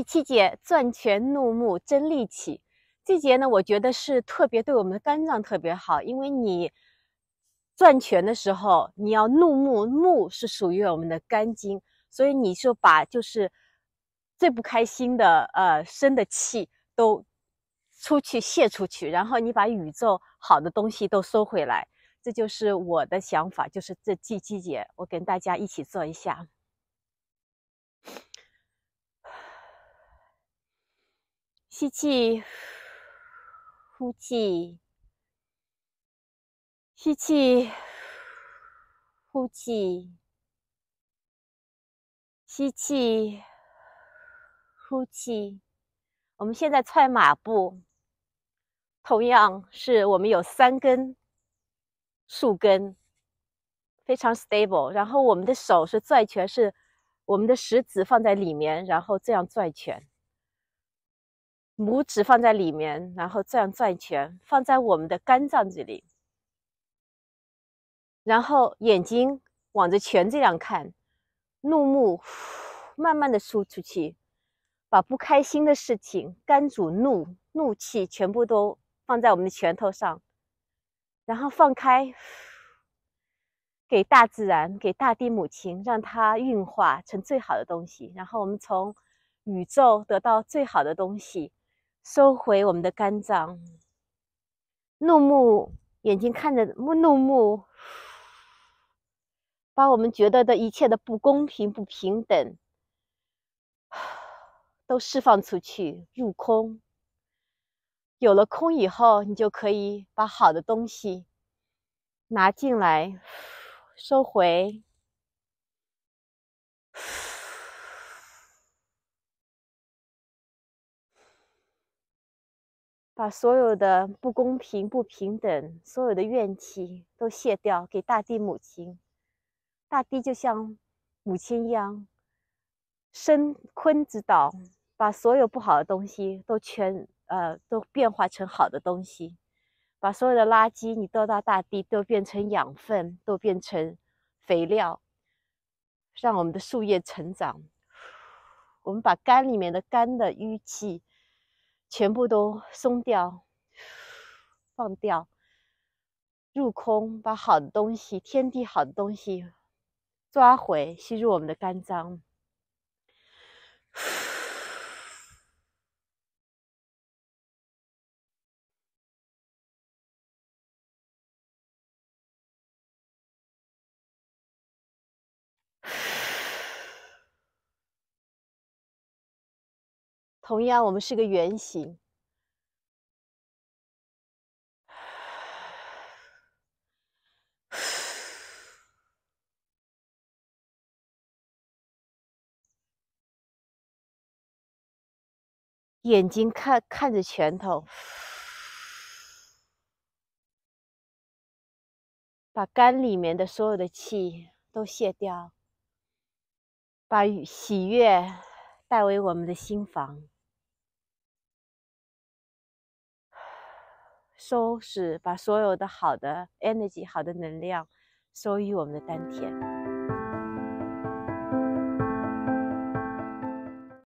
第七节，攥拳怒目真力气。这节呢，我觉得是特别对我们的肝脏特别好，因为你攥拳的时候，你要怒目，怒是属于我们的肝经，所以你就把就是最不开心的，呃，生的气都出去泄出去，然后你把宇宙好的东西都收回来。这就是我的想法，就是这第季节，我跟大家一起做一下。吸气，呼气；吸气，呼气；吸气，呼气。我们现在踹马步，同样是我们有三根树根，非常 stable。然后我们的手是拽拳，是我们的食指放在里面，然后这样拽拳。拇指放在里面，然后这样转圈，放在我们的肝脏这里。然后眼睛往着拳这样看，怒目慢慢的输出去，把不开心的事情、肝主怒、怒气全部都放在我们的拳头上，然后放开，给大自然、给大地母亲，让它运化成最好的东西。然后我们从宇宙得到最好的东西。收回我们的肝脏，怒目眼睛看着怒目，把我们觉得的一切的不公平、不平等都释放出去，入空。有了空以后，你就可以把好的东西拿进来，收回。把所有的不公平、不平等，所有的怨气都卸掉，给大地母亲。大地就像母亲一样，生坤之道，把所有不好的东西都全呃都变化成好的东西。把所有的垃圾你丢到大地，都变成养分，都变成肥料，让我们的树叶成长。我们把肝里面的肝的淤气。全部都松掉，放掉，入空，把好的东西、天地好的东西抓回，吸入我们的肝脏。同样，我们是个圆形，眼睛看看着拳头，把肝里面的所有的气都卸掉，把喜悦带为我们的心房。收拾，把所有的好的 energy、好的能量收于我们的丹田。